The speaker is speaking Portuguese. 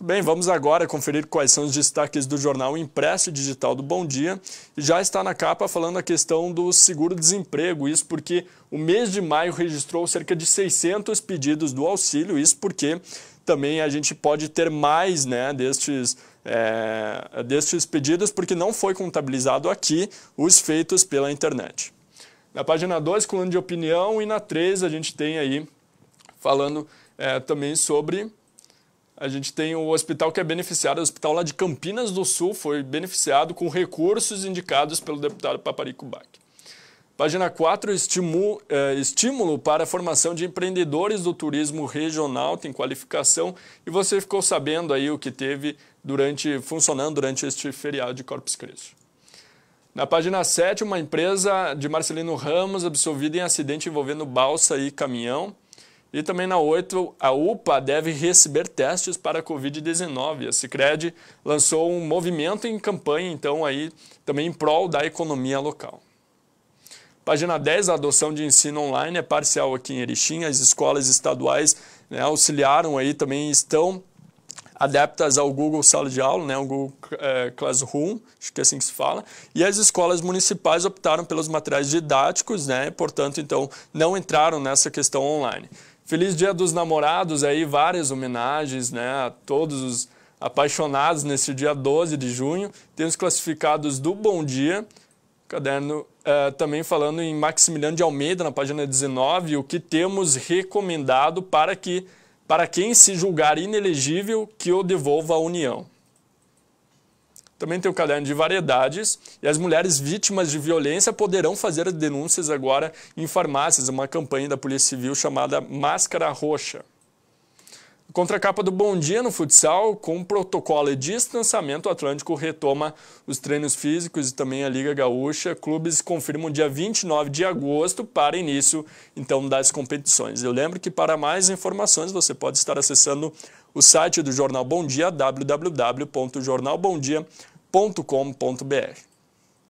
Muito bem, vamos agora conferir quais são os destaques do jornal Impresso Digital do Bom Dia. Já está na capa falando a questão do seguro-desemprego, isso porque o mês de maio registrou cerca de 600 pedidos do auxílio, isso porque também a gente pode ter mais né, destes, é, destes pedidos, porque não foi contabilizado aqui os feitos pela internet. Na página 2, coluna de opinião, e na 3 a gente tem aí falando é, também sobre a gente tem o hospital que é beneficiado, o hospital lá de Campinas do Sul foi beneficiado com recursos indicados pelo deputado Paparico Bach. Página 4, estimu, eh, estímulo para a formação de empreendedores do turismo regional, tem qualificação, e você ficou sabendo aí o que teve durante funcionando durante este feriado de Corpus Christi. Na página 7, uma empresa de Marcelino Ramos absolvida em acidente envolvendo balsa e caminhão. E também na 8, a UPA deve receber testes para a Covid-19. A Cicred lançou um movimento em campanha, então, aí também em prol da economia local. Página 10, a adoção de ensino online é parcial aqui em Erechim. As escolas estaduais né, auxiliaram aí, também estão adeptas ao Google Sala de Aula, né, o Google é, Classroom, acho que é assim que se fala, e as escolas municipais optaram pelos materiais didáticos, né, portanto, então, não entraram nessa questão online. Feliz Dia dos Namorados aí, várias homenagens né, a todos os apaixonados nesse dia 12 de junho. temos classificados do Bom Dia, caderno eh, também falando em Maximiliano de Almeida, na página 19, o que temos recomendado para que para quem se julgar inelegível, que o devolva à União. Também tem o caderno de variedades e as mulheres vítimas de violência poderão fazer denúncias agora em farmácias, uma campanha da Polícia Civil chamada Máscara Roxa. Contracapa do Bom Dia no futsal, com protocolo e distanciamento, o Atlântico retoma os treinos físicos e também a Liga Gaúcha. Clubes confirmam dia 29 de agosto para início então das competições. Eu lembro que para mais informações você pode estar acessando o site do Jornal Bom Dia, www.jornalbomdia.com.br.